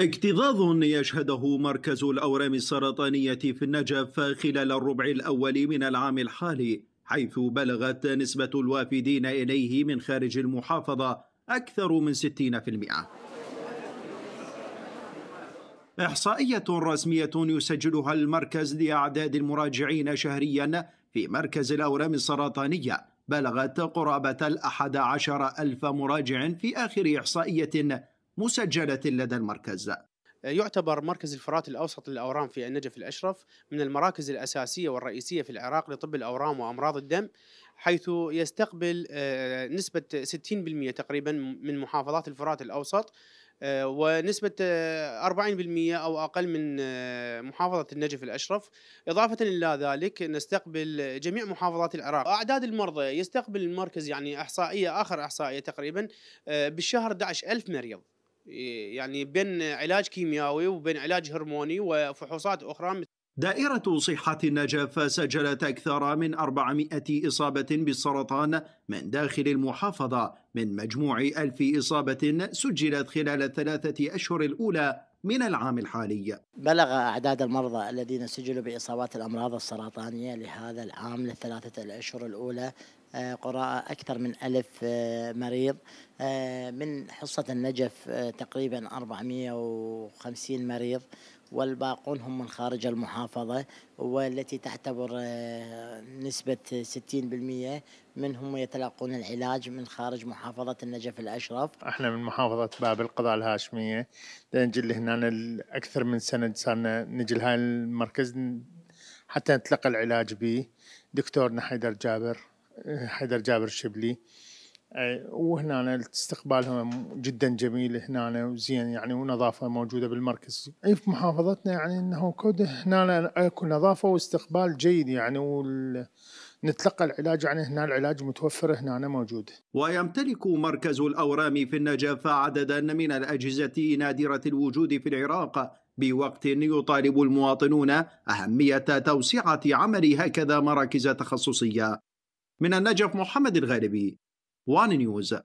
اكتظاظ يشهده مركز الأورام السرطانية في النجف خلال الربع الأول من العام الحالي حيث بلغت نسبة الوافدين إليه من خارج المحافظة أكثر من 60% إحصائية رسمية يسجلها المركز لأعداد المراجعين شهريا في مركز الأورام السرطانية بلغت قرابة الأحد عشر ألف مراجع في آخر إحصائية مسجلة لدى المركز آه، يعتبر مركز الفرات الأوسط للأورام في النجف الأشرف من المراكز الأساسية والرئيسية في العراق لطب الأورام وأمراض الدم حيث يستقبل آه، نسبة 60% تقريبا من محافظات الفرات الأوسط آه، ونسبة 40% أو أقل من محافظة النجف الأشرف إضافة إلى ذلك نستقبل جميع محافظات العراق أعداد المرضى يستقبل المركز يعني إحصائية آخر إحصائية تقريبا بالشهر 11 ألف مريض يعني بين علاج كيميائي وبين علاج هرموني وفحوصات أخرى دائرة صحة النجف سجلت أكثر من 400 إصابة بالسرطان من داخل المحافظة من مجموع 1000 إصابة سجلت خلال الثلاثة أشهر الأولى من العام الحالي بلغ أعداد المرضى الذين سجلوا بإصابات الأمراض السرطانية لهذا العام للثلاثة الأشهر الأولى آه، قراءة أكثر من ألف آه، مريض آه، من حصة النجف تقريبا 450 مريض والباقون هم من خارج المحافظة والتي تعتبر نسبة 60% منهم يتلقون العلاج من خارج محافظة النجف الأشرف احنا من محافظة باب القضاء الهاشمية نجي هنا أكثر من سنة صارنا نجي لهذا المركز حتى نتلقى العلاج به دكتورنا حيدر جابر حيدر جابر الشبلي وهنا استقبالهم جدا جميل هنا وزين يعني ونظافه موجوده بالمركز اي في محافظتنا يعني انه كود هنا يكون نظافه واستقبال جيد يعني وال... نتلقى العلاج يعني هنا العلاج متوفر هنا موجود ويمتلك مركز الأورام في النجف عددا من الأجهزة نادرة الوجود في العراق بوقت يطالب المواطنون أهمية توسعة عمل هكذا مراكز تخصصية من النجف محمد الغالبي وان نيوز